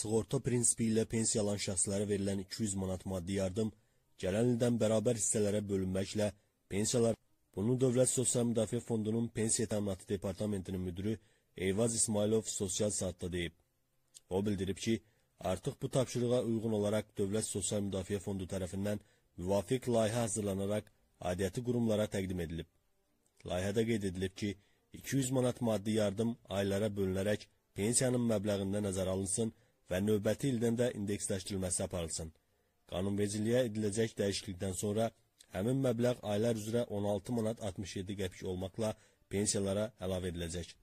Sığorta prinsipi ilə pensiyalan şəxslərə verilən 200 manat maddi yardım gələn ildən bərabər hissələrə bölünməklə pensiyalar bunu Dövlət Sosial Müdafiə Fondunun Pensiya Təminatı Departamentinin müdürü Eyvaz İsmailov sosial saatda deyib. O bildirib ki, artıq bu tapşırığa uyğun olaraq Dövlət Sosial Müdafiə Fondu tərəfindən müvafiq layihə hazırlanaraq aidiyyəti qurumlara təqdim edilib. Layihədə qeyd edilib ki, 200 manat maddi yardım aylara bölünərək pensiyanın məbləğində nəzərə alınsın və növbəti ildən də indeksləşdirilməsi aparılsın. Qanunvericiliyə ediləcək dəyişiklikdən sonra həmin məbləğ aylar üzrə 16 manat 67 qəpik olmaqla pensiyalara əlavə ediləcək.